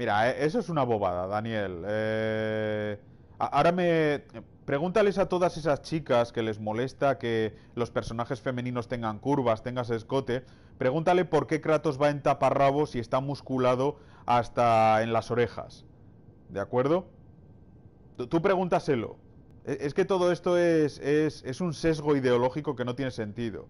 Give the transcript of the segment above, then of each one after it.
Mira, eh, eso es una bobada, Daniel. Eh, ahora me... Pregúntales a todas esas chicas que les molesta que los personajes femeninos tengan curvas, tengas escote. Pregúntale por qué Kratos va en taparrabos y está musculado hasta en las orejas. ¿De acuerdo? Tú pregúntaselo. E, es que todo esto es, es, es un sesgo ideológico que no tiene sentido.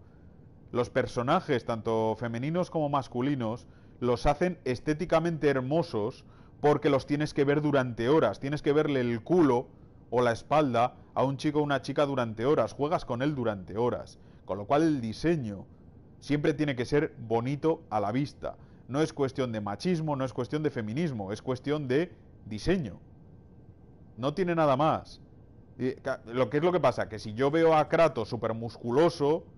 Los personajes, tanto femeninos como masculinos, los hacen estéticamente hermosos porque los tienes que ver durante horas, tienes que verle el culo o la espalda a un chico o una chica durante horas, juegas con él durante horas, con lo cual el diseño siempre tiene que ser bonito a la vista. No es cuestión de machismo, no es cuestión de feminismo, es cuestión de diseño. No tiene nada más. Lo que es lo que pasa, que si yo veo a Kratos supermusculoso, musculoso,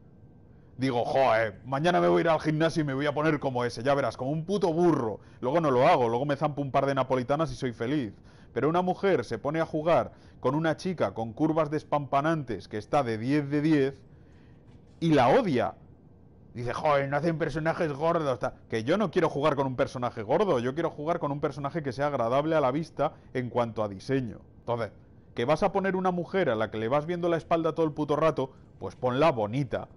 digo, joder, mañana me voy a ir al gimnasio y me voy a poner como ese, ya verás, como un puto burro. Luego no lo hago, luego me zampo un par de napolitanas y soy feliz. Pero una mujer se pone a jugar con una chica con curvas despampanantes que está de 10 de 10 y la odia. Dice, joder, no hacen personajes gordos. Que yo no quiero jugar con un personaje gordo, yo quiero jugar con un personaje que sea agradable a la vista en cuanto a diseño. Entonces, que vas a poner una mujer a la que le vas viendo la espalda todo el puto rato, pues ponla bonita.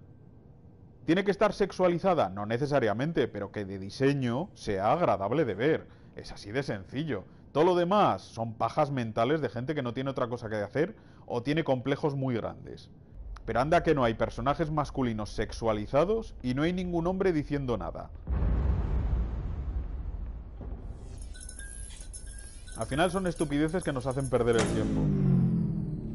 ¿Tiene que estar sexualizada? No necesariamente, pero que de diseño sea agradable de ver. Es así de sencillo. Todo lo demás son pajas mentales de gente que no tiene otra cosa que hacer o tiene complejos muy grandes. Pero anda que no hay personajes masculinos sexualizados y no hay ningún hombre diciendo nada. Al final son estupideces que nos hacen perder el tiempo.